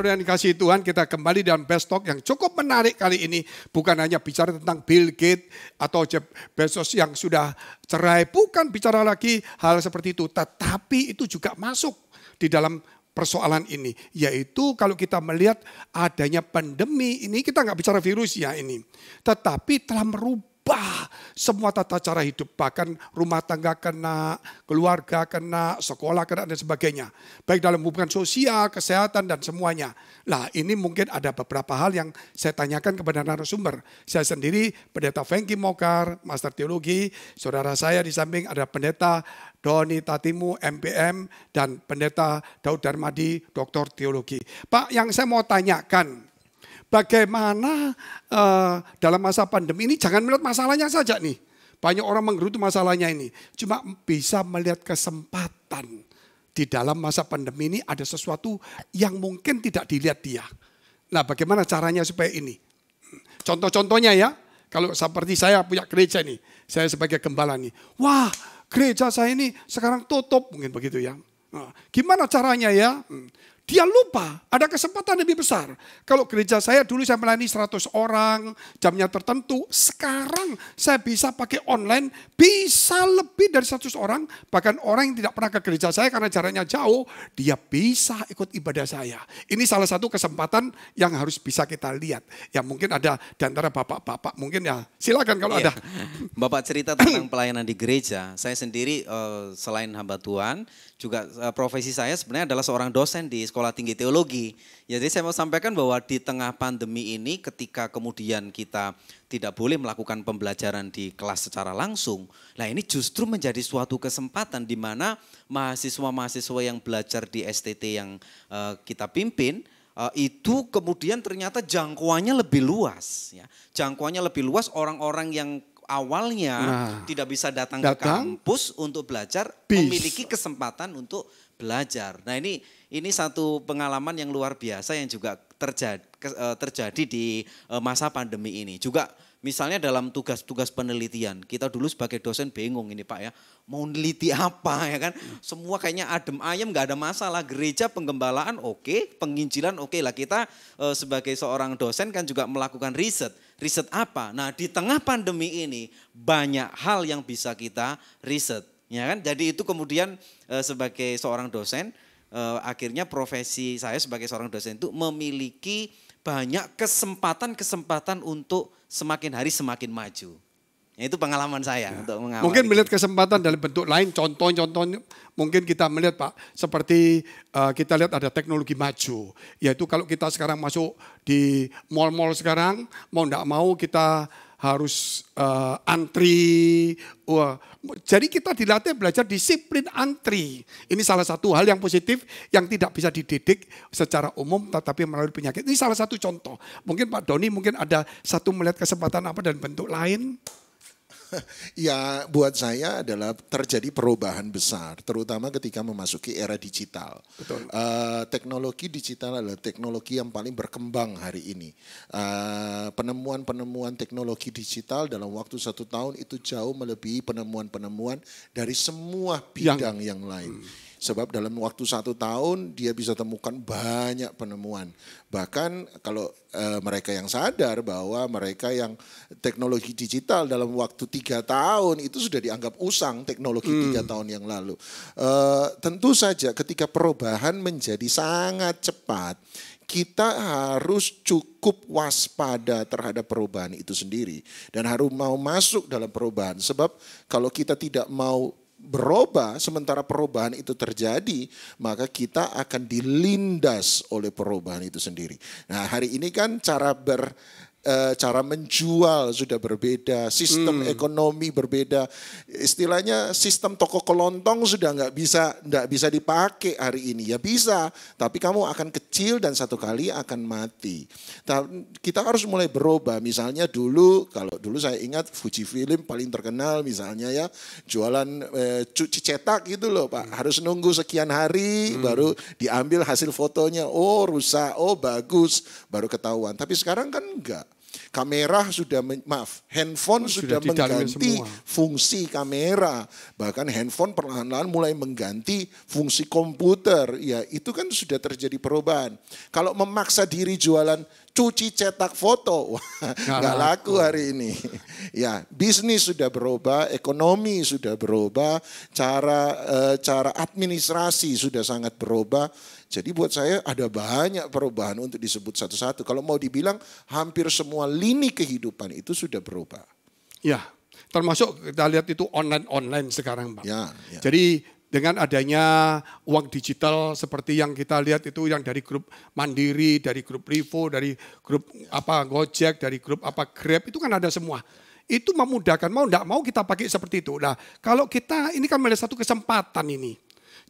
saudara yang dikasih Tuhan, kita kembali dalam best talk yang cukup menarik kali ini. Bukan hanya bicara tentang Bill Gates atau Jeff Bezos yang sudah cerai. Bukan bicara lagi hal seperti itu. Tetapi itu juga masuk di dalam persoalan ini. Yaitu kalau kita melihat adanya pandemi ini, kita nggak bicara virus ya ini. Tetapi telah merubah berubah semua tata cara hidup. Bahkan rumah tangga kena, keluarga kena, sekolah kena dan sebagainya. Baik dalam hubungan sosial, kesehatan dan semuanya. Nah, ini mungkin ada beberapa hal yang saya tanyakan kepada narasumber. Saya sendiri pendeta Fengki Mokar, Master Teologi. Saudara saya di samping ada pendeta Doni Tatimu, MPM, dan pendeta Daud Darmadi, Doktor Teologi. Pak yang saya mau tanyakan, Bagaimana uh, dalam masa pandemi ini jangan melihat masalahnya saja nih. Banyak orang menggerutu masalahnya ini. Cuma bisa melihat kesempatan. Di dalam masa pandemi ini ada sesuatu yang mungkin tidak dilihat dia. Nah bagaimana caranya supaya ini? Contoh-contohnya ya. Kalau seperti saya punya gereja nih. Saya sebagai gembala nih. Wah gereja saya ini sekarang tutup mungkin begitu ya. Nah, gimana caranya ya? Hmm. Dia lupa ada kesempatan lebih besar. Kalau gereja saya dulu saya melayani 100 orang, jamnya tertentu. Sekarang saya bisa pakai online, bisa lebih dari 100 orang. Bahkan orang yang tidak pernah ke gereja saya karena jaraknya jauh, dia bisa ikut ibadah saya. Ini salah satu kesempatan yang harus bisa kita lihat. Ya mungkin ada di antara bapak-bapak mungkin ya. Silakan kalau iya. ada. Bapak cerita tentang pelayanan di gereja. Saya sendiri eh, selain hamba Tuhan, juga eh, profesi saya sebenarnya adalah seorang dosen di Sekolah Tinggi Teologi. Ya, jadi saya mau sampaikan bahwa di tengah pandemi ini ketika kemudian kita tidak boleh melakukan pembelajaran di kelas secara langsung, nah ini justru menjadi suatu kesempatan di mana mahasiswa-mahasiswa yang belajar di STT yang uh, kita pimpin eh, itu kemudian ternyata jangkauannya lebih luas ya. Jangkauannya lebih luas orang-orang yang awalnya nah, tidak bisa datang, datang ke kampus untuk belajar, bis. memiliki kesempatan untuk belajar. Nah ini ini satu pengalaman yang luar biasa yang juga terjadi, e, terjadi di e, masa pandemi ini. Juga misalnya dalam tugas-tugas penelitian, kita dulu sebagai dosen bingung ini Pak ya, mau neliti apa ya kan. Semua kayaknya adem ayem gak ada masalah, gereja penggembalaan oke, okay. penginjilan oke okay lah. Kita e, sebagai seorang dosen kan juga melakukan riset riset apa? Nah, di tengah pandemi ini banyak hal yang bisa kita riset, ya kan? Jadi itu kemudian sebagai seorang dosen uh, akhirnya profesi saya sebagai seorang dosen itu memiliki banyak kesempatan-kesempatan untuk semakin hari semakin maju. Ya, itu pengalaman saya ya. untuk Mungkin melihat kesempatan dalam bentuk lain, contoh-contohnya mungkin kita melihat Pak, seperti uh, kita lihat ada teknologi maju, yaitu kalau kita sekarang masuk di mall-mall sekarang, mau tidak mau kita harus uh, antri. Wah. Jadi kita dilatih belajar disiplin antri. Ini salah satu hal yang positif yang tidak bisa dididik secara umum tetapi melalui penyakit. Ini salah satu contoh. Mungkin Pak Doni mungkin ada satu melihat kesempatan apa dan bentuk lain. ya buat saya adalah terjadi perubahan besar, terutama ketika memasuki era digital. Betul. Uh, teknologi digital adalah teknologi yang paling berkembang hari ini. penemuan eh, penemuan-penemuan teknologi digital dalam waktu satu tahun itu jauh melebihi penemuan-penemuan dari semua bidang yang, yang lain. Hmm Sebab dalam waktu satu tahun dia bisa temukan banyak penemuan. Bahkan kalau e, mereka yang sadar bahwa mereka yang teknologi digital dalam waktu tiga tahun itu sudah dianggap usang teknologi hmm. tiga tahun yang lalu. E, tentu saja ketika perubahan menjadi sangat cepat, kita harus cukup waspada terhadap perubahan itu sendiri dan harus mau masuk dalam perubahan sebab kalau kita tidak mau berubah, sementara perubahan itu terjadi, maka kita akan dilindas oleh perubahan itu sendiri. Nah, hari ini kan cara ber Eh, cara menjual sudah berbeda, sistem hmm. ekonomi berbeda, istilahnya sistem toko kelontong sudah nggak bisa nggak bisa dipakai hari ini ya bisa, tapi kamu akan kecil dan satu kali akan mati. Kita harus mulai berubah. Misalnya dulu kalau dulu saya ingat Fuji Film paling terkenal misalnya ya jualan eh, cuci cetak gitu loh pak, hmm. harus nunggu sekian hari hmm. baru diambil hasil fotonya, oh rusak, oh bagus, baru ketahuan. Tapi sekarang kan enggak Kamera sudah maaf, handphone sudah, sudah mengganti semua. fungsi kamera. Bahkan handphone perlahan-lahan mulai mengganti fungsi komputer. Ya, itu kan sudah terjadi perubahan. Kalau memaksa diri jualan cuci cetak foto, nggak laku hari ini. Ya, bisnis sudah berubah, ekonomi sudah berubah, cara eh, cara administrasi sudah sangat berubah jadi buat saya ada banyak perubahan untuk disebut satu-satu. Kalau mau dibilang hampir semua lini kehidupan itu sudah berubah. Ya, termasuk kita lihat itu online-online sekarang Pak. Ya, ya. Jadi dengan adanya uang digital seperti yang kita lihat itu yang dari grup Mandiri, dari grup Rivo, dari grup apa Gojek, dari grup apa Grab itu kan ada semua. Itu memudahkan mau tidak mau kita pakai seperti itu. Nah, kalau kita ini kan melihat satu kesempatan ini.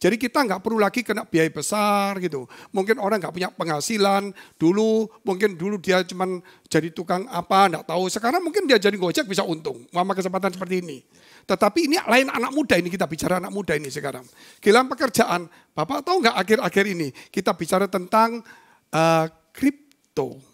Jadi kita nggak perlu lagi kena biaya besar gitu. Mungkin orang nggak punya penghasilan dulu, mungkin dulu dia cuma jadi tukang apa, nggak tahu. Sekarang mungkin dia jadi gojek bisa untung, mama kesempatan seperti ini. Tetapi ini lain anak muda ini kita bicara anak muda ini sekarang. Kehilangan pekerjaan, Bapak tahu nggak akhir-akhir ini kita bicara tentang eh, kripto.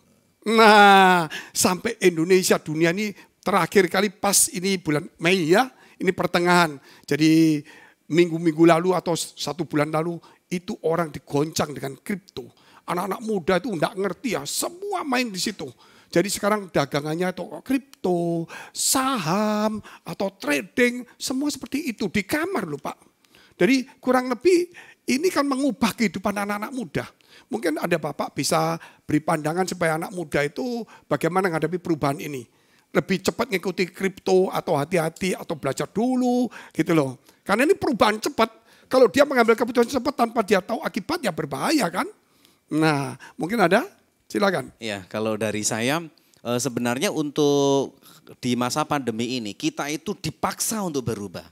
Uh, nah, sampai Indonesia dunia ini terakhir kali pas ini bulan Mei ya, ini pertengahan. Jadi minggu-minggu lalu atau satu bulan lalu itu orang digoncang dengan kripto. Anak-anak muda itu enggak ngerti ya, semua main di situ. Jadi sekarang dagangannya itu kripto, saham, atau trading, semua seperti itu di kamar loh Pak. Jadi kurang lebih ini kan mengubah kehidupan anak-anak muda. Mungkin ada Bapak bisa beri pandangan supaya anak muda itu bagaimana menghadapi perubahan ini lebih cepat ngikuti kripto atau hati-hati atau belajar dulu gitu loh. Karena ini perubahan cepat. Kalau dia mengambil keputusan cepat tanpa dia tahu akibatnya berbahaya kan. Nah mungkin ada? Silakan. Ya kalau dari saya eh, sebenarnya untuk di masa pandemi ini kita itu dipaksa untuk berubah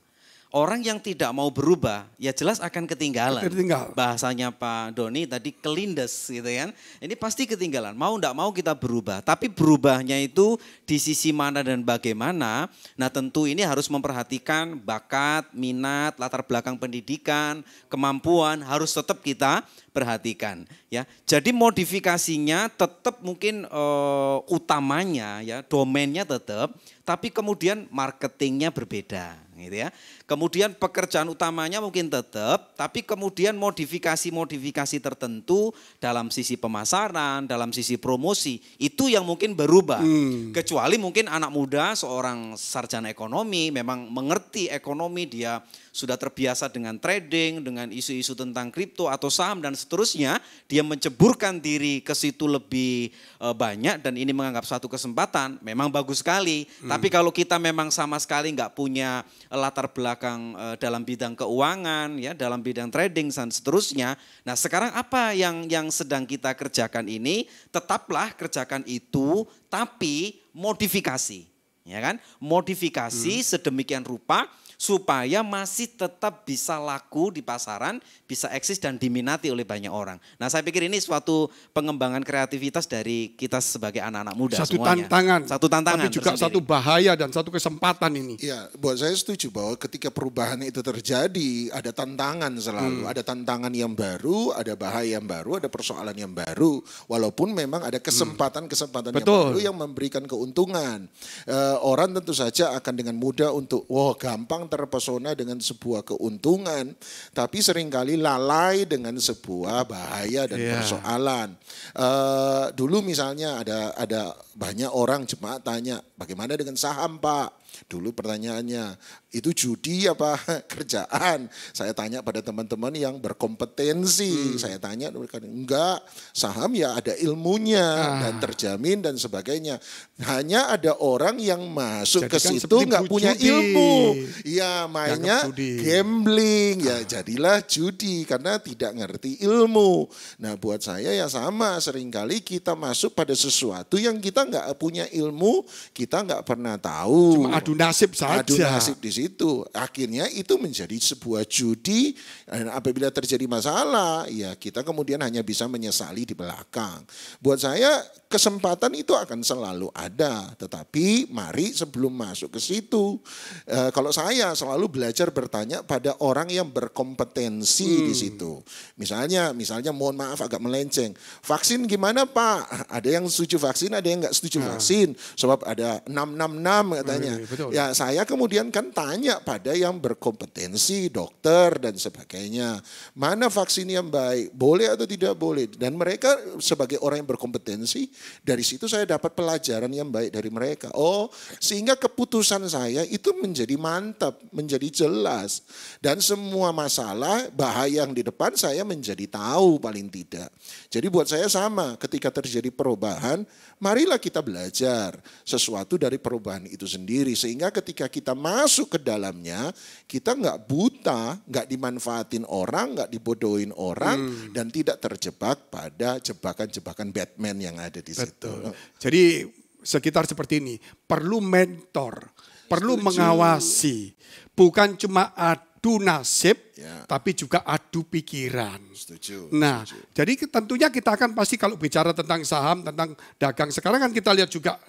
orang yang tidak mau berubah ya jelas akan ketinggalan. Ketinggal. Bahasanya Pak Doni tadi kelindes gitu kan. Ini pasti ketinggalan. Mau tidak mau kita berubah. Tapi berubahnya itu di sisi mana dan bagaimana. Nah tentu ini harus memperhatikan bakat, minat, latar belakang pendidikan, kemampuan harus tetap kita perhatikan ya. Jadi modifikasinya tetap mungkin uh, utamanya ya domainnya tetap tapi kemudian marketingnya berbeda gitu ya. Kemudian pekerjaan utamanya mungkin tetap tapi kemudian modifikasi-modifikasi tertentu dalam sisi pemasaran, dalam sisi promosi itu yang mungkin berubah. Hmm. Kecuali mungkin anak muda seorang sarjana ekonomi memang mengerti ekonomi dia sudah terbiasa dengan trading, dengan isu-isu tentang kripto atau saham dan seterusnya, dia menceburkan diri ke situ lebih eh, banyak dan ini menganggap suatu kesempatan, memang bagus sekali. Hmm. Tapi kalau kita memang sama sekali nggak punya eh, latar belakang eh, dalam bidang keuangan, ya dalam bidang trading dan seterusnya, nah sekarang apa yang yang sedang kita kerjakan ini, tetaplah kerjakan itu, tapi modifikasi, ya kan? Modifikasi hmm. sedemikian rupa supaya masih tetap bisa laku di pasaran, bisa eksis dan diminati oleh banyak orang. Nah, saya pikir ini suatu pengembangan kreativitas dari kita sebagai anak-anak muda satu semuanya. tantangan. Satu tantangan. Tapi juga tersendiri. satu bahaya dan satu kesempatan ini. Iya, buat saya setuju bahwa ketika perubahan itu terjadi, ada tantangan selalu, hmm. ada tantangan yang baru, ada bahaya yang baru, ada persoalan yang baru, walaupun memang ada kesempatan-kesempatan hmm. yang baru yang memberikan keuntungan. Uh, orang tentu saja akan dengan mudah untuk, wah wow, gampang terpesona dengan sebuah keuntungan, tapi seringkali lalai dengan sebuah bahaya dan yeah. persoalan. Uh, dulu misalnya ada ada banyak orang jemaat tanya, Bagaimana dengan saham Pak? Dulu pertanyaannya, itu judi apa kerjaan? Saya tanya pada teman-teman yang berkompetensi. Hmm. Saya tanya, enggak, saham ya ada ilmunya ah. dan terjamin dan sebagainya. Hanya ada orang yang masuk Jadikan ke kan situ enggak punya iya, judi. ilmu. Ya mainnya gambling. Ya ah. jadilah judi karena tidak ngerti ilmu. Nah buat saya ya sama, seringkali kita masuk pada sesuatu yang kita enggak punya ilmu, kita nggak pernah tahu. Cuma adu nasib saja. Adu nasib di situ. Akhirnya itu menjadi sebuah judi dan apabila terjadi masalah, ya kita kemudian hanya bisa menyesali di belakang. Buat saya kesempatan itu akan selalu ada, tetapi mari sebelum masuk ke situ, e, kalau saya selalu belajar bertanya pada orang yang berkompetensi hmm. di situ. Misalnya, misalnya mohon maaf agak melenceng, vaksin gimana Pak? Ada yang setuju vaksin, ada yang nggak setuju ah. vaksin, sebab ada 666 katanya. Iya, iya, betul. Ya saya kemudian kan tanya pada yang berkompetensi, dokter dan sebagainya. Mana vaksin yang baik, boleh atau tidak boleh. Dan mereka sebagai orang yang berkompetensi, dari situ saya dapat pelajaran yang baik dari mereka. Oh sehingga keputusan saya itu menjadi mantap, menjadi jelas. Dan semua masalah, bahaya yang di depan saya menjadi tahu paling tidak. Jadi buat saya sama ketika terjadi perubahan, marilah kita belajar sesuatu sesuatu dari perubahan itu sendiri. Sehingga ketika kita masuk ke dalamnya, kita nggak buta, nggak dimanfaatin orang, nggak dibodohin orang, hmm. dan tidak terjebak pada jebakan-jebakan Batman yang ada di Betul. situ. Jadi sekitar seperti ini, perlu mentor, perlu mengawasi. Bukan cuma adu nasib, ya. tapi juga adu pikiran. Setuju. Nah, setuju. jadi tentunya kita akan pasti kalau bicara tentang saham, tentang dagang, sekarang kan kita lihat juga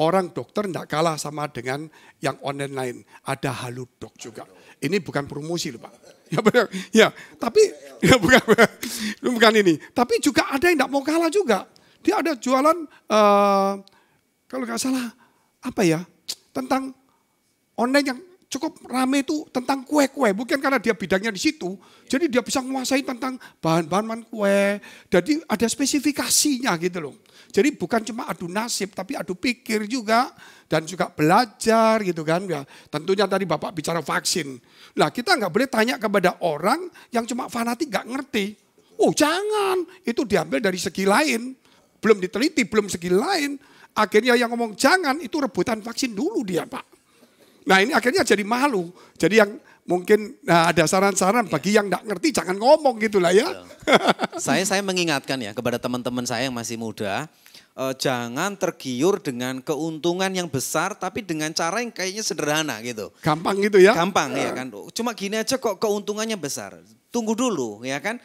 orang dokter tidak kalah sama dengan yang online lain. Ada haludok juga. Ini bukan promosi loh Pak. Ya benar. Ya, tapi ya bukan, bukan ini. Tapi juga ada yang tidak mau kalah juga. Dia ada jualan uh, kalau nggak salah apa ya tentang online yang cukup rame itu tentang kue-kue. Bukan karena dia bidangnya di situ. Jadi dia bisa menguasai tentang bahan-bahan kue. Jadi ada spesifikasinya gitu loh. Jadi bukan cuma adu nasib tapi adu pikir juga. Dan juga belajar gitu kan. Ya, tentunya tadi Bapak bicara vaksin. Nah kita nggak boleh tanya kepada orang yang cuma fanatik nggak ngerti. Oh jangan, itu diambil dari segi lain. Belum diteliti, belum segi lain. Akhirnya yang ngomong jangan itu rebutan vaksin dulu dia Pak. Nah ini akhirnya jadi malu. Jadi yang mungkin nah, ada saran-saran bagi iya. yang tidak ngerti jangan ngomong gitulah ya. saya saya mengingatkan ya kepada teman-teman saya yang masih muda, eh, jangan tergiur dengan keuntungan yang besar tapi dengan cara yang kayaknya sederhana gitu. Gampang gitu ya? Gampang ya, kan. Cuma gini aja kok keuntungannya besar. Tunggu dulu ya kan.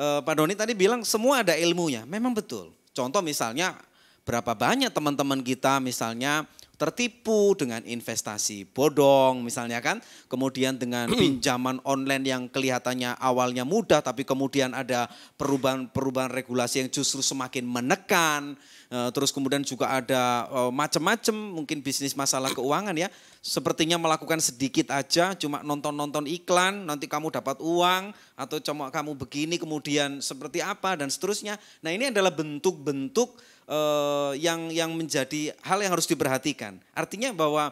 Eh, Pak Doni tadi bilang semua ada ilmunya, memang betul. Contoh misalnya berapa banyak teman-teman kita misalnya tertipu dengan investasi bodong misalnya kan, kemudian dengan hmm. pinjaman online yang kelihatannya awalnya mudah tapi kemudian ada perubahan-perubahan regulasi yang justru semakin menekan, eh, terus kemudian juga ada eh, macam-macam mungkin bisnis masalah keuangan ya, sepertinya melakukan sedikit aja cuma nonton-nonton iklan nanti kamu dapat uang atau cuma kamu begini kemudian seperti apa dan seterusnya. Nah, ini adalah bentuk-bentuk eh, yang yang menjadi hal yang harus diperhatikan. Artinya bahwa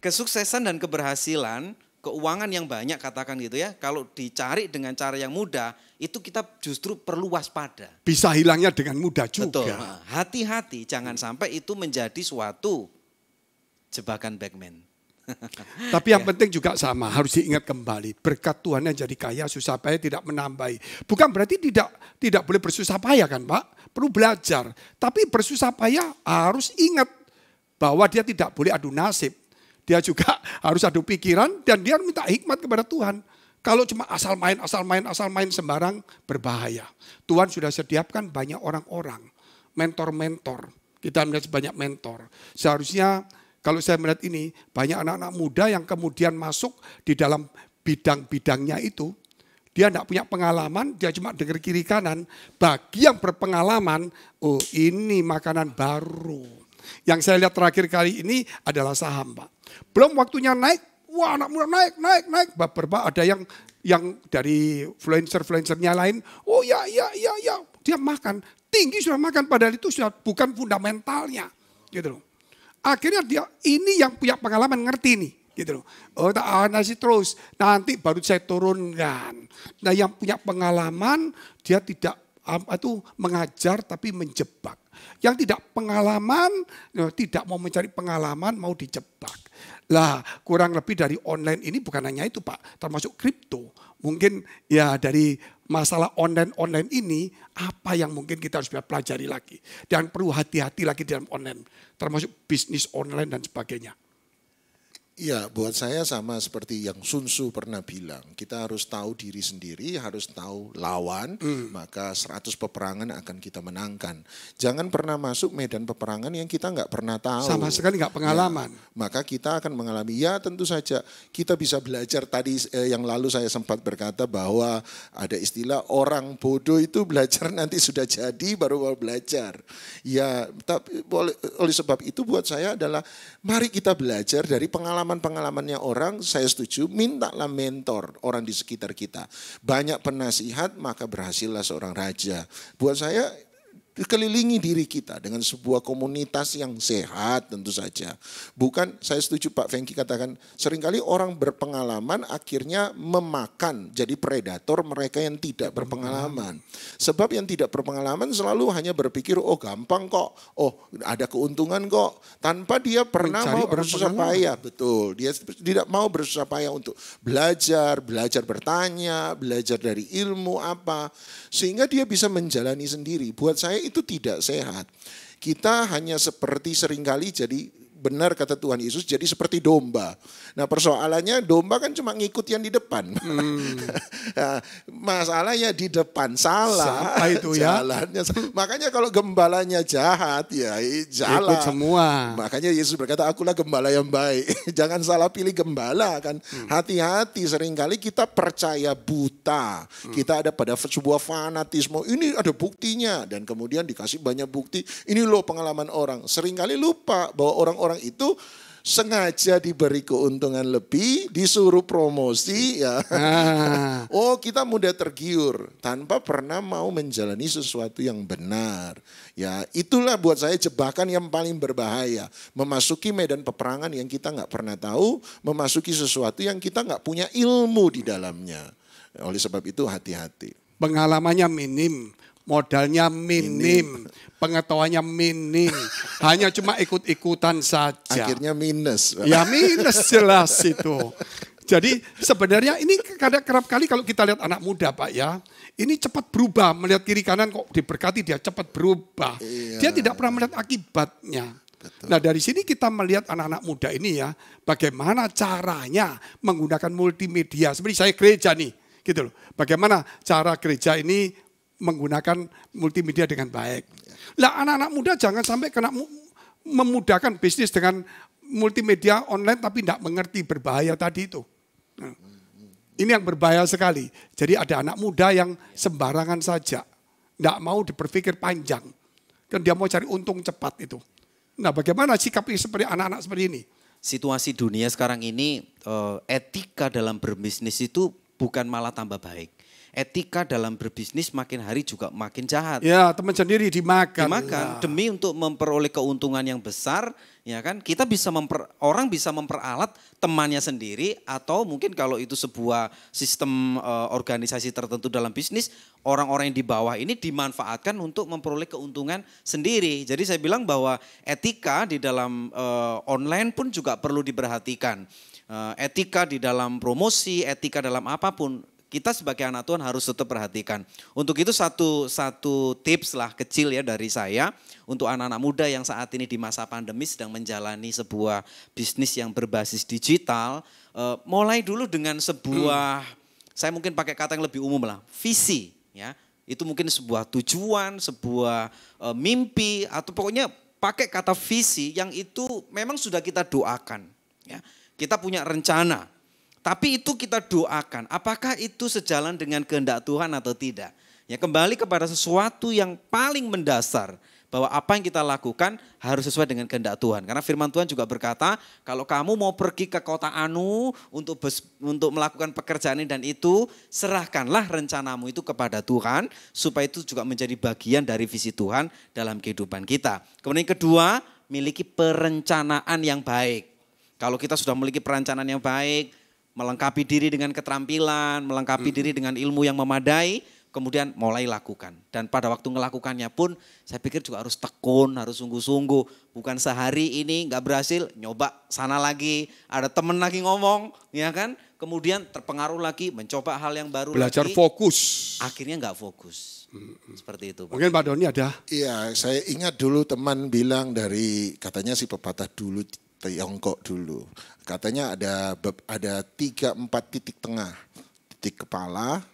kesuksesan dan keberhasilan keuangan yang banyak katakan gitu ya. Kalau dicari dengan cara yang mudah, itu kita justru perlu waspada. Bisa hilangnya dengan mudah juga. Nah, hati-hati jangan sampai itu menjadi suatu jebakan backman. Tapi yang ya. penting juga sama, harus diingat kembali. Berkat Tuhan yang jadi kaya, susah payah tidak menambahi. Bukan berarti tidak tidak boleh bersusah payah kan Pak? Perlu belajar. Tapi bersusah payah harus ingat bahwa dia tidak boleh adu nasib. Dia juga harus adu pikiran dan dia minta hikmat kepada Tuhan. Kalau cuma asal main, asal main, asal main sembarang berbahaya. Tuhan sudah sediakan banyak orang-orang, mentor-mentor. Kita melihat banyak mentor. Seharusnya kalau saya melihat ini, banyak anak-anak muda yang kemudian masuk di dalam bidang-bidangnya itu, dia tidak punya pengalaman, dia cuma dengar kiri kanan. Bagi yang berpengalaman, oh ini makanan baru. Yang saya lihat terakhir kali ini adalah saham, Pak. Belum waktunya naik, wah anak muda naik, naik, naik. bapak ada yang yang dari influencer-influencernya lain, oh ya, ya, ya, ya. Dia makan, tinggi sudah makan, padahal itu sudah bukan fundamentalnya. Gitu loh. Akhirnya dia ini yang punya pengalaman ngerti nih gitu loh. Oh, tak nasi terus. Nanti baru saya turunkan. Nah, yang punya pengalaman dia tidak itu mengajar tapi menjebak. Yang tidak pengalaman eh, tidak mau mencari pengalaman mau dijebak. Lah, kurang lebih dari online ini bukan hanya itu, Pak, termasuk kripto. Mungkin ya dari masalah online-online ini apa yang mungkin kita harus pelajari lagi. Dan perlu hati-hati lagi dalam online, termasuk bisnis online dan sebagainya. Ya, buat saya sama seperti yang Sun pernah bilang, kita harus tahu diri sendiri, harus tahu lawan, mm. maka 100 peperangan akan kita menangkan. Jangan pernah masuk medan peperangan yang kita nggak pernah tahu. Sama sekali nggak ya, pengalaman. Ya, maka kita akan mengalami, ya tentu saja kita bisa belajar tadi eh, yang lalu saya sempat berkata bahwa ada istilah orang bodoh itu belajar nanti sudah jadi baru mau belajar. Ya, tapi oleh sebab itu buat saya adalah mari kita belajar dari pengalaman pengalaman-pengalamannya orang, saya setuju, mintalah mentor orang di sekitar kita. Banyak penasihat, maka berhasillah seorang raja. Buat saya kelilingi diri kita dengan sebuah komunitas yang sehat tentu saja. Bukan, saya setuju Pak Fengki katakan, seringkali orang berpengalaman akhirnya memakan jadi predator mereka yang tidak berpengalaman. Sebab yang tidak berpengalaman selalu hanya berpikir, oh gampang kok, oh ada keuntungan kok. Tanpa dia pernah Mencari mau bersusah payah, betul. Dia tidak mau bersusah payah untuk belajar, belajar bertanya, belajar dari ilmu apa. Sehingga dia bisa menjalani sendiri. Buat saya itu tidak sehat. Kita hanya seperti seringkali jadi benar kata Tuhan Yesus jadi seperti domba. Nah persoalannya domba kan cuma ngikut yang di depan. Hmm. nah, masalahnya di depan salah. Siapa itu ya? Jalannya. Makanya kalau gembalanya jahat ya jalan. Ikut semua. Makanya Yesus berkata akulah gembala yang baik. Jangan salah pilih gembala kan. Hmm. Hati-hati hmm. seringkali kita percaya buta. Hmm. Kita ada pada sebuah fanatisme. Ini ada buktinya dan kemudian dikasih banyak bukti. Ini loh pengalaman orang. Seringkali lupa bahwa orang-orang orang itu sengaja diberi keuntungan lebih, disuruh promosi ya. Ah. oh, kita mudah tergiur tanpa pernah mau menjalani sesuatu yang benar. Ya, itulah buat saya jebakan yang paling berbahaya. Memasuki medan peperangan yang kita nggak pernah tahu, memasuki sesuatu yang kita nggak punya ilmu di dalamnya. Oleh sebab itu hati-hati. Pengalamannya minim modalnya minim, minim. pengetahuannya minim, hanya cuma ikut-ikutan saja. Akhirnya minus. Ya minus jelas itu. Jadi sebenarnya ini kadang kerap kali kalau kita lihat anak muda Pak ya, ini cepat berubah melihat kiri kanan kok diberkati dia cepat berubah. Iya. Dia tidak pernah melihat akibatnya. Betul. Nah dari sini kita melihat anak-anak muda ini ya, bagaimana caranya menggunakan multimedia. Seperti saya gereja nih, gitu loh. Bagaimana cara gereja ini menggunakan multimedia dengan baik. Lah anak-anak muda jangan sampai kena memudahkan bisnis dengan multimedia online tapi tidak mengerti berbahaya tadi itu. Nah, ini yang berbahaya sekali. Jadi ada anak muda yang sembarangan saja. Tidak mau diperpikir panjang. Kan dia mau cari untung cepat itu. Nah bagaimana sikap seperti anak-anak seperti ini? Situasi dunia sekarang ini eh, etika dalam berbisnis itu bukan malah tambah baik etika dalam berbisnis makin hari juga makin jahat. Ya, teman sendiri dimakan. Dimakan ya. demi untuk memperoleh keuntungan yang besar, ya kan? Kita bisa memper orang bisa memperalat temannya sendiri atau mungkin kalau itu sebuah sistem uh, organisasi tertentu dalam bisnis, orang-orang yang di bawah ini dimanfaatkan untuk memperoleh keuntungan sendiri. Jadi saya bilang bahwa etika di dalam uh, online pun juga perlu diperhatikan. Eh, etika di dalam promosi, etika dalam apapun kita sebagai anak Tuhan harus tetap perhatikan. Untuk itu satu satu tips lah kecil ya dari saya untuk anak-anak muda yang saat ini di masa pandemi sedang menjalani sebuah bisnis yang berbasis digital, uh, mulai dulu dengan sebuah hmm. saya mungkin pakai kata yang lebih umum lah, visi ya. Itu mungkin sebuah tujuan, sebuah eh, mimpi atau pokoknya pakai kata visi yang itu memang sudah kita doakan ya. Kita punya rencana tapi itu kita doakan. Apakah itu sejalan dengan kehendak Tuhan atau tidak? Ya kembali kepada sesuatu yang paling mendasar bahwa apa yang kita lakukan harus sesuai dengan kehendak Tuhan. Karena firman Tuhan juga berkata, kalau kamu mau pergi ke kota Anu untuk bes, untuk melakukan pekerjaan ini dan itu, serahkanlah rencanamu itu kepada Tuhan supaya itu juga menjadi bagian dari visi Tuhan dalam kehidupan kita. Kemudian yang kedua, miliki perencanaan yang baik. Kalau kita sudah memiliki perencanaan yang baik, melengkapi diri dengan keterampilan, melengkapi hmm. diri dengan ilmu yang memadai, kemudian mulai lakukan. Dan pada waktu melakukannya pun saya pikir juga harus tekun, harus sungguh-sungguh. Bukan sehari ini nggak berhasil, nyoba sana lagi, ada temen lagi ngomong, ya kan? Kemudian terpengaruh lagi, mencoba hal yang baru Belajar lagi. fokus. Akhirnya nggak fokus. Seperti itu. Pak. Mungkin Pak Doni ada. Iya, saya ingat dulu teman bilang dari, katanya si pepatah dulu Tiongkok dulu. Katanya ada ada tiga empat titik tengah, titik kepala,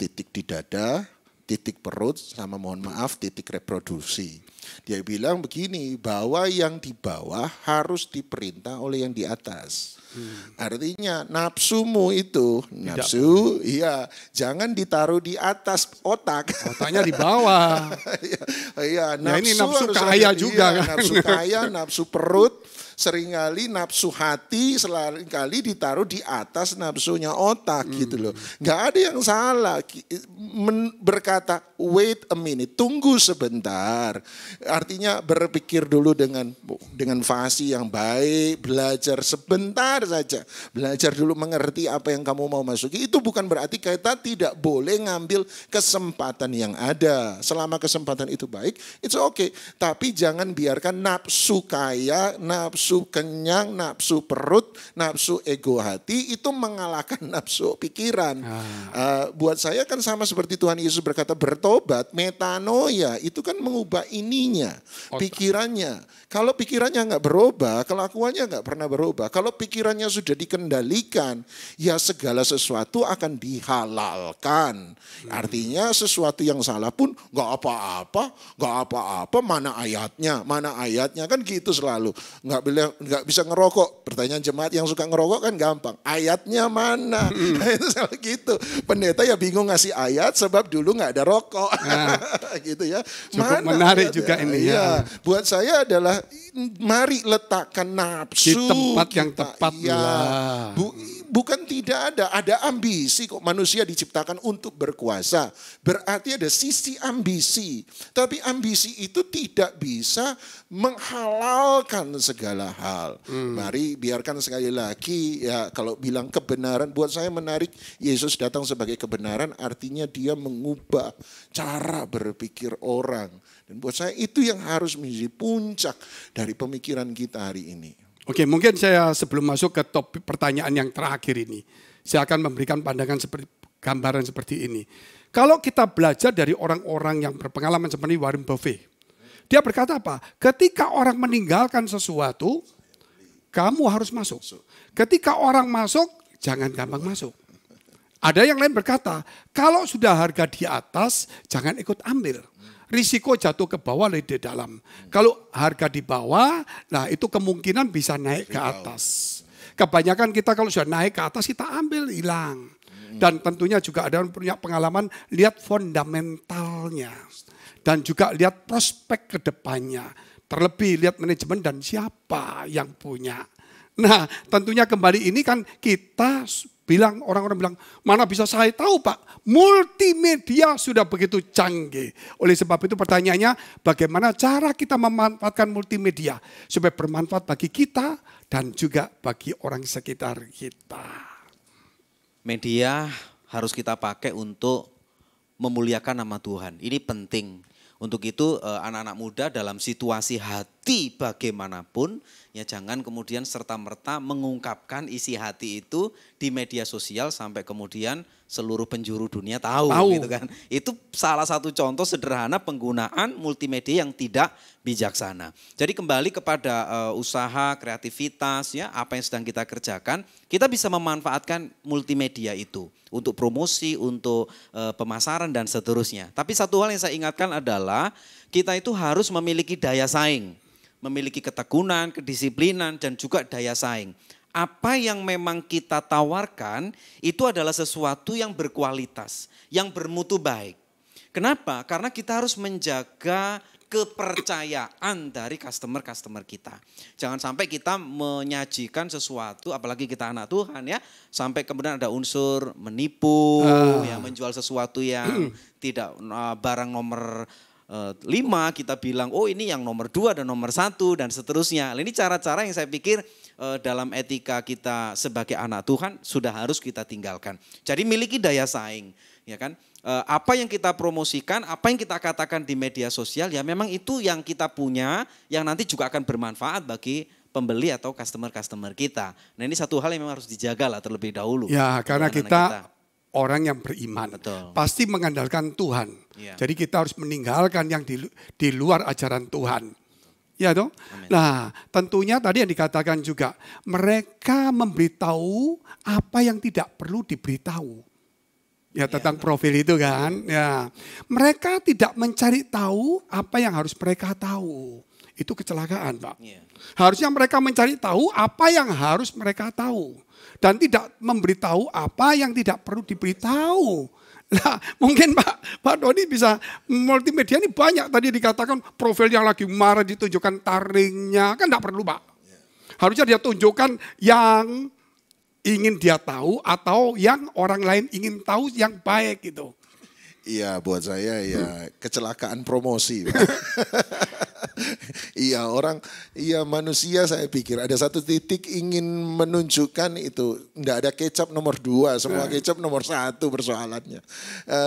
titik di dada, titik perut, sama mohon maaf titik reproduksi. Dia bilang begini bahwa yang di bawah harus diperintah oleh yang di atas. Hmm. Artinya nafsumu itu nafsu, iya jangan ditaruh di atas otak. Otaknya di bawah. iya, iya nafsu, ya ini nafsu kaya juga iya, kan. Nafsu kaya, nafsu perut seringkali nafsu hati seringkali ditaruh di atas nafsunya otak hmm. gitu loh. Gak ada yang salah Men berkata wait a minute, tunggu sebentar. Artinya berpikir dulu dengan dengan fasi yang baik, belajar sebentar saja. Belajar dulu mengerti apa yang kamu mau masuki. Itu bukan berarti kita tidak boleh ngambil kesempatan yang ada. Selama kesempatan itu baik, it's okay. Tapi jangan biarkan nafsu kaya, nafsu nafsu kenyang, nafsu perut, nafsu ego hati itu mengalahkan nafsu pikiran. Ah. Uh, buat saya kan sama seperti Tuhan Yesus berkata bertobat, metanoia itu kan mengubah ininya, Otak. pikirannya. Kalau pikirannya nggak berubah, kelakuannya nggak pernah berubah. Kalau pikirannya sudah dikendalikan, ya segala sesuatu akan dihalalkan. Hmm. Artinya sesuatu yang salah pun nggak apa-apa, nggak apa-apa. Mana ayatnya, mana ayatnya kan gitu selalu. Nggak boleh boleh nggak bisa ngerokok. Pertanyaan jemaat yang suka ngerokok kan gampang. Ayatnya mana? Hmm. itu gitu. Pendeta ya bingung ngasih ayat sebab dulu nggak ada rokok. Nah, gitu ya. Cukup mana menarik juga ini ya. ya. Buat saya adalah mari letakkan nafsu di tempat kita. yang tepat ya. lah. Bu, bukan tidak ada, ada ambisi kok manusia diciptakan untuk berkuasa. Berarti ada sisi ambisi. Tapi ambisi itu tidak bisa menghalalkan segala hal. Hmm. Mari biarkan sekali lagi ya kalau bilang kebenaran buat saya menarik Yesus datang sebagai kebenaran artinya dia mengubah cara berpikir orang. Dan buat saya itu yang harus menjadi puncak dari pemikiran kita hari ini. Oke, mungkin saya sebelum masuk ke topik pertanyaan yang terakhir ini, saya akan memberikan pandangan seperti gambaran seperti ini. Kalau kita belajar dari orang-orang yang berpengalaman seperti Warren Buffett, dia berkata apa? Ketika orang meninggalkan sesuatu, kamu harus masuk. Ketika orang masuk, jangan gampang masuk. Ada yang lain berkata, kalau sudah harga di atas, jangan ikut ambil risiko jatuh ke bawah lebih di dalam. Kalau harga di bawah, nah itu kemungkinan bisa naik ke atas. Kebanyakan kita kalau sudah naik ke atas kita ambil hilang. Dan tentunya juga ada yang punya pengalaman lihat fundamentalnya dan juga lihat prospek kedepannya, Terlebih lihat manajemen dan siapa yang punya. Nah tentunya kembali ini kan kita bilang orang-orang bilang, mana bisa saya tahu Pak? Multimedia sudah begitu canggih. Oleh sebab itu pertanyaannya, bagaimana cara kita memanfaatkan multimedia supaya bermanfaat bagi kita dan juga bagi orang sekitar kita. Media harus kita pakai untuk memuliakan nama Tuhan. Ini penting. Untuk itu eh, anak-anak muda dalam situasi hati hati bagaimanapun, ya jangan kemudian serta-merta mengungkapkan isi hati itu di media sosial sampai kemudian seluruh penjuru dunia tahu, tahu. gitu kan. Itu salah satu contoh sederhana penggunaan multimedia yang tidak bijaksana. Jadi kembali kepada uh, usaha, kreativitas ya, apa yang sedang kita kerjakan, kita bisa memanfaatkan multimedia itu untuk promosi, untuk uh, pemasaran dan seterusnya. Tapi satu hal yang saya ingatkan adalah kita itu harus memiliki daya saing, memiliki ketekunan, kedisiplinan, dan juga daya saing. Apa yang memang kita tawarkan itu adalah sesuatu yang berkualitas, yang bermutu baik. Kenapa? Karena kita harus menjaga kepercayaan dari customer-customer kita. Jangan sampai kita menyajikan sesuatu, apalagi kita anak Tuhan ya, sampai kemudian ada unsur menipu, uh. ya menjual sesuatu yang tidak ah, barang nomor Eh, lima kita bilang oh ini yang nomor dua dan nomor satu dan seterusnya. Nah, ini cara-cara yang saya pikir eh, dalam etika kita sebagai anak Tuhan sudah harus kita tinggalkan. Jadi miliki daya saing, ya kan? Eh, apa yang kita promosikan, apa yang kita katakan di media sosial, ya memang itu yang kita punya, yang nanti juga akan bermanfaat bagi pembeli atau customer-customer kita. Nah ini satu hal yang memang harus dijaga lah terlebih dahulu. Ya karena kita, kita orang yang beriman. Betul. Pasti mengandalkan Tuhan. Ya. Jadi kita harus meninggalkan yang di, di luar ajaran Tuhan. Ya dong. Nah, tentunya tadi yang dikatakan juga mereka memberitahu apa yang tidak perlu diberitahu. Ya iya, tentang ya, profil itu kan. Ya. Mereka tidak mencari tahu apa yang harus mereka tahu itu kecelakaan, Pak. Yeah. Harusnya mereka mencari tahu apa yang harus mereka tahu dan tidak memberitahu apa yang tidak perlu diberitahu. Nah, mungkin Pak Pak Doni bisa multimedia ini banyak tadi dikatakan profil yang lagi marah ditunjukkan taringnya kan tidak perlu Pak. Iya. Harusnya dia tunjukkan yang ingin dia tahu atau yang orang lain ingin tahu yang baik gitu. Iya buat saya ya kecelakaan promosi. iya orang, iya manusia saya pikir. Ada satu titik ingin menunjukkan itu. tidak ada kecap nomor dua, semua nah. kecap nomor satu persoalannya. E,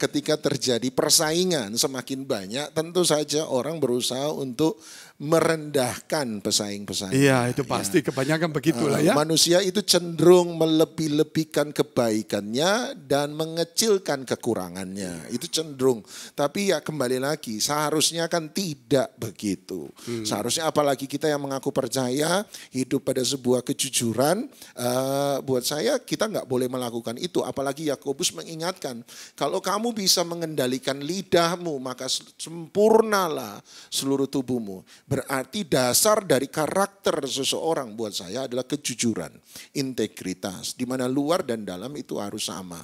ketika terjadi persaingan semakin banyak, tentu saja orang berusaha untuk merendahkan pesaing-pesaing. Iya, itu iya. pasti ya. kebanyakan begitulah eh, ya. Manusia itu cenderung melebih-lebihkan kebaikannya dan mengecilkan kekurangannya. Iya. Itu cenderung. Tapi ya kembali lagi, seharusnya kan tidak begitu. Hmm. Seharusnya apalagi kita yang mengaku percaya hidup pada sebuah kejujuran, uh, buat saya kita nggak boleh melakukan itu. Apalagi Yakobus mengingatkan, kalau kamu bisa mengendalikan lidahmu, maka sempurnalah seluruh tubuhmu Berarti dasar dari karakter seseorang buat saya adalah kejujuran, integritas, di mana luar dan dalam itu harus sama.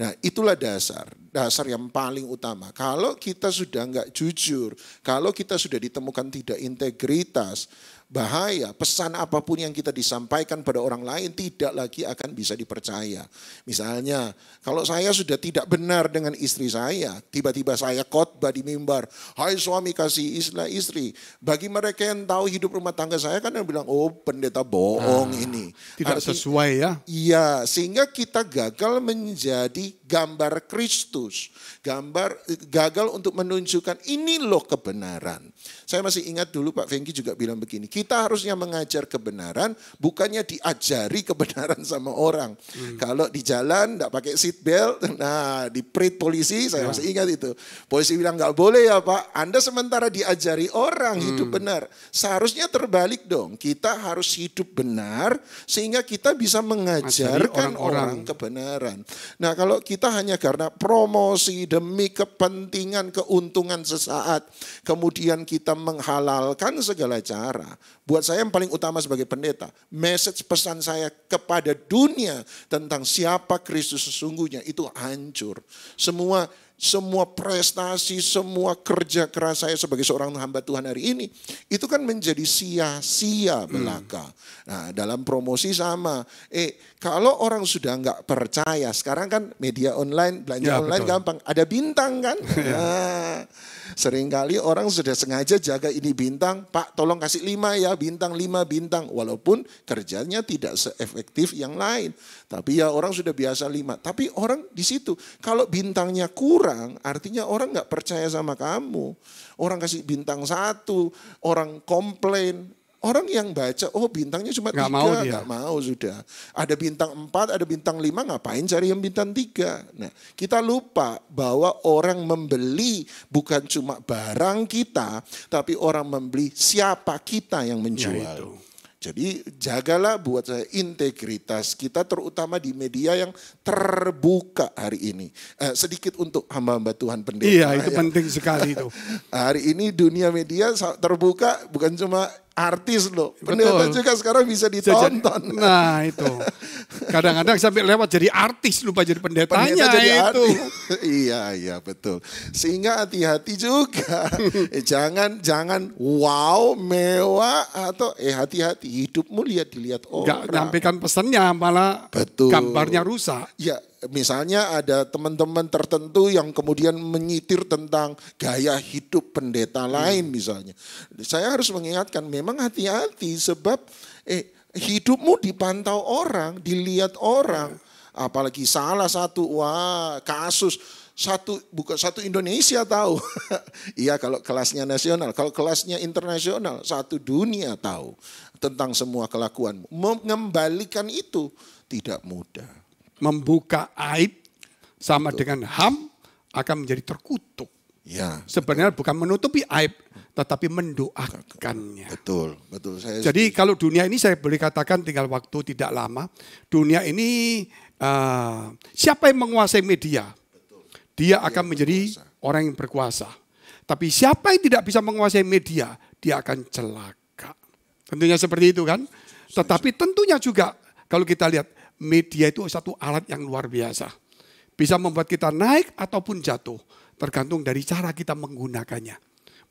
Nah, itulah dasar, dasar yang paling utama. Kalau kita sudah nggak jujur, kalau kita sudah ditemukan tidak integritas, bahaya. Pesan apapun yang kita disampaikan pada orang lain tidak lagi akan bisa dipercaya. Misalnya, kalau saya sudah tidak benar dengan istri saya, tiba-tiba saya khotbah di mimbar, "Hai suami kasih istilah istri." Bagi mereka yang tahu hidup rumah tangga saya kan yang bilang, "Oh, pendeta bohong nah, ini." Tidak Arti, sesuai ya. Iya, sehingga kita gagal menjadi gambar Kristus. Gambar eh, gagal untuk menunjukkan ini loh kebenaran. Saya masih ingat dulu Pak Fengki juga bilang begini, kita harusnya mengajar kebenaran, bukannya diajari kebenaran sama orang. Hmm. Kalau di jalan tidak pakai seat belt, nah di perit polisi, saya ya. masih ingat itu. Polisi bilang nggak boleh ya Pak, Anda sementara diajari orang hmm. hidup benar. Seharusnya terbalik dong, kita harus hidup benar sehingga kita bisa mengajarkan orang-orang kebenaran. Nah kalau kita hanya karena promosi demi kepentingan keuntungan sesaat, kemudian kita kita menghalalkan segala cara, buat saya yang paling utama sebagai pendeta, message pesan saya kepada dunia tentang siapa Kristus sesungguhnya itu hancur. Semua semua prestasi, semua kerja keras saya sebagai seorang hamba Tuhan hari ini, itu kan menjadi sia-sia hmm. belaka. Hmm. Nah, dalam promosi sama. Eh, kalau orang sudah nggak percaya, sekarang kan media online, belanja ya, online betul. gampang. Ada bintang kan? Ya. nah, seringkali orang sudah sengaja jaga ini bintang, Pak tolong kasih lima ya, bintang lima bintang. Walaupun kerjanya tidak seefektif yang lain. Tapi ya orang sudah biasa lima. Tapi orang di situ, kalau bintangnya kurang, kurang, artinya orang nggak percaya sama kamu. Orang kasih bintang satu, orang komplain. Orang yang baca, oh bintangnya cuma gak tiga, mau dia. gak mau sudah. Ada bintang empat, ada bintang lima, ngapain cari yang bintang tiga? Nah, kita lupa bahwa orang membeli bukan cuma barang kita, tapi orang membeli siapa kita yang ya, menjual. Ya jadi jagalah buat saya integritas kita terutama di media yang terbuka hari ini. Eh, sedikit untuk hamba-hamba Tuhan pendeta. Iya itu ya. penting sekali itu. hari ini dunia media terbuka bukan cuma artis loh. Pendeta Betul. juga sekarang bisa ditonton. Nah itu. Kadang-kadang sampai lewat jadi artis lupa jadi pendetanya pendeta jadi itu. iya iya betul. Sehingga hati-hati juga. eh, jangan jangan wow mewah atau eh hati-hati hidupmu lihat dilihat orang. Gak nyampaikan pesannya malah betul. gambarnya rusak. Ya misalnya ada teman-teman tertentu yang kemudian menyitir tentang gaya hidup pendeta hmm. lain hmm. misalnya. Saya harus mengingatkan memang hati-hati sebab eh hidupmu dipantau orang, dilihat orang. Apalagi salah satu wah kasus satu bukan satu Indonesia tahu. Iya kalau kelasnya nasional, kalau kelasnya internasional satu dunia tahu tentang semua kelakuanmu. Mengembalikan itu tidak mudah membuka aib sama Betul. dengan ham akan menjadi terkutuk. Ya. Sebenarnya betul. bukan menutupi aib, tetapi mendoakannya. Betul, betul. Saya Jadi kalau dunia ini saya boleh katakan tinggal waktu tidak lama. Dunia ini uh, siapa yang menguasai media, betul. dia, dia akan menjadi berkuasa. orang yang berkuasa. Tapi siapa yang tidak bisa menguasai media, dia akan celaka. Tentunya seperti itu kan. Tetapi tentunya juga kalau kita lihat media itu satu alat yang luar biasa. Bisa membuat kita naik ataupun jatuh, tergantung dari cara kita menggunakannya.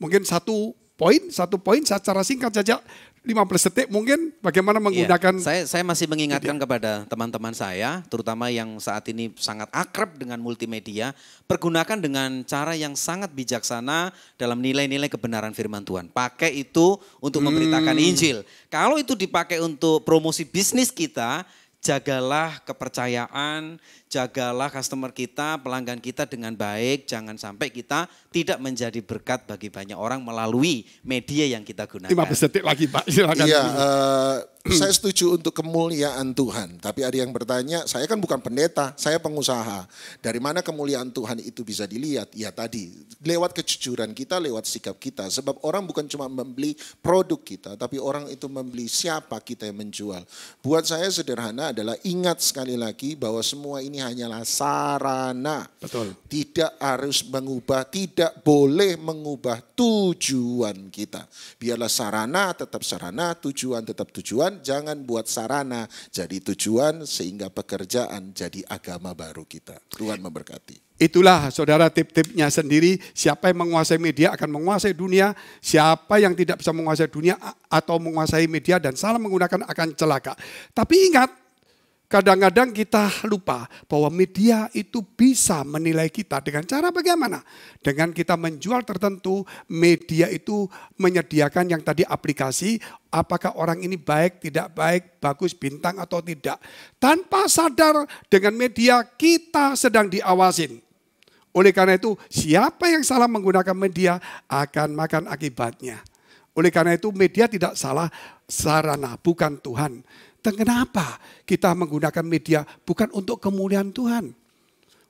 Mungkin satu poin, satu poin secara singkat saja 15 detik mungkin bagaimana iya, menggunakan. Ya, saya, saya masih mengingatkan media. kepada teman-teman saya, terutama yang saat ini sangat akrab dengan multimedia, pergunakan dengan cara yang sangat bijaksana dalam nilai-nilai kebenaran firman Tuhan. Pakai itu untuk memberitakan hmm. Injil. Kalau itu dipakai untuk promosi bisnis kita, jagalah kepercayaan, jagalah customer kita, pelanggan kita dengan baik, jangan sampai kita tidak menjadi berkat bagi banyak orang melalui media yang kita gunakan. 15 detik lagi Pak, silakan. Iya, uh, saya setuju untuk kemuliaan Tuhan, tapi ada yang bertanya, saya kan bukan pendeta, saya pengusaha. Dari mana kemuliaan Tuhan itu bisa dilihat? Ya tadi, lewat kejujuran kita, lewat sikap kita. Sebab orang bukan cuma membeli produk kita, tapi orang itu membeli siapa kita yang menjual. Buat saya sederhana adalah ingat sekali lagi bahwa semua ini ini hanyalah sarana. Betul. Tidak harus mengubah, tidak boleh mengubah tujuan kita. Biarlah sarana tetap sarana, tujuan tetap tujuan. Jangan buat sarana jadi tujuan sehingga pekerjaan jadi agama baru kita. Tuhan memberkati. Itulah saudara tip-tipnya sendiri, siapa yang menguasai media akan menguasai dunia, siapa yang tidak bisa menguasai dunia atau menguasai media dan salah menggunakan akan celaka. Tapi ingat, Kadang-kadang kita lupa bahwa media itu bisa menilai kita dengan cara bagaimana? Dengan kita menjual tertentu, media itu menyediakan yang tadi aplikasi, apakah orang ini baik, tidak baik, bagus, bintang atau tidak. Tanpa sadar dengan media kita sedang diawasin. Oleh karena itu, siapa yang salah menggunakan media akan makan akibatnya. Oleh karena itu, media tidak salah sarana, bukan Tuhan. Dan kenapa kita menggunakan media bukan untuk kemuliaan Tuhan?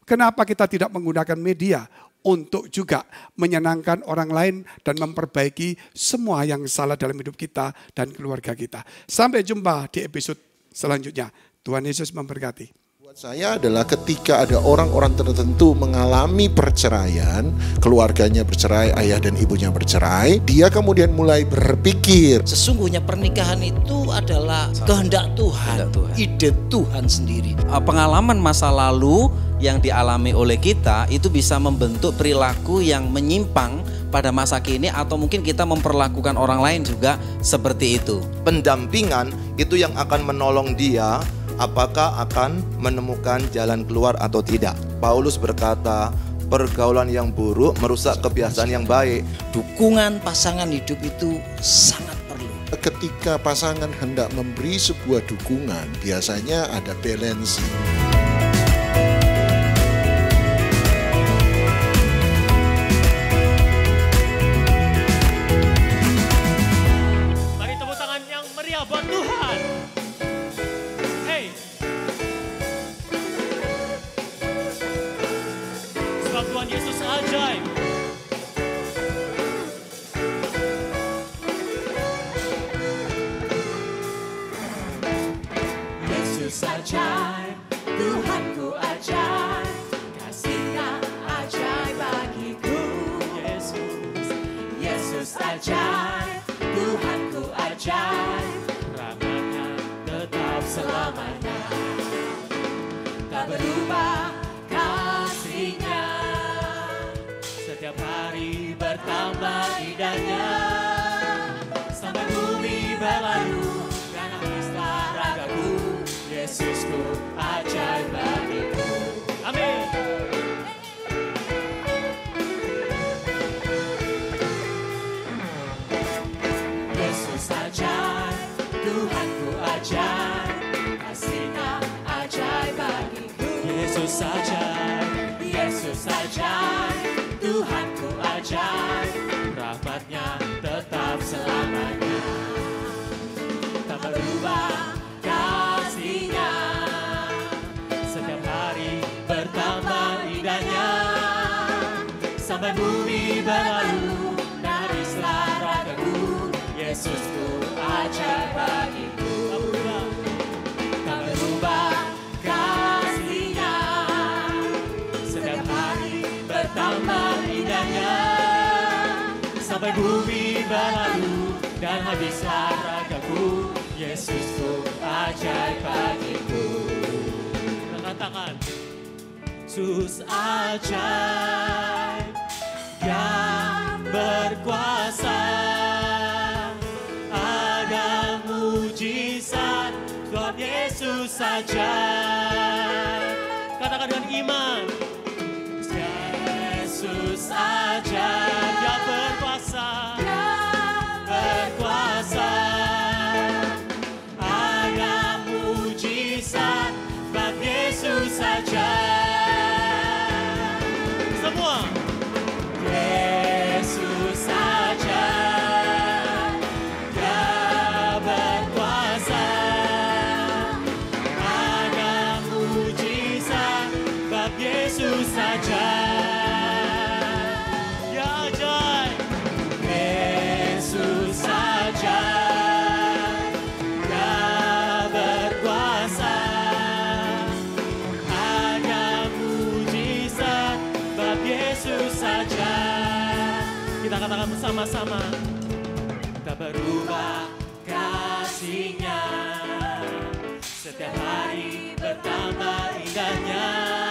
Kenapa kita tidak menggunakan media untuk juga menyenangkan orang lain dan memperbaiki semua yang salah dalam hidup kita dan keluarga kita? Sampai jumpa di episode selanjutnya. Tuhan Yesus memberkati saya adalah ketika ada orang-orang tertentu mengalami perceraian, keluarganya bercerai, ayah dan ibunya bercerai, dia kemudian mulai berpikir, sesungguhnya pernikahan itu adalah kehendak Tuhan, kehendak Tuhan. ide Tuhan sendiri. Eh, pengalaman masa lalu yang dialami oleh kita itu bisa membentuk perilaku yang menyimpang pada masa kini atau mungkin kita memperlakukan orang lain juga seperti itu. Pendampingan itu yang akan menolong dia apakah akan menemukan jalan keluar atau tidak. Paulus berkata, pergaulan yang buruk merusak kebiasaan yang baik. Dukungan pasangan hidup itu sangat perlu. Ketika pasangan hendak memberi sebuah dukungan, biasanya ada balance. Tuhanku ajaib kasihnya ajaib bagiku Yesus ajaib Yesus ajaib Tuhanku ajaib rahmatnya tetap selamanya tak berubah kasihnya setiap hari bertambah indahnya sampai bumi berlalu sampai bumi berlalu dan habislah ragaku Yesus Yesusku ajaib bagiku katakan Yesus ajaib yang berkuasa saja. Katakan dengan iman, Yesus saja. sama-sama kita berubah kasihnya setiap hari bertambah indahnya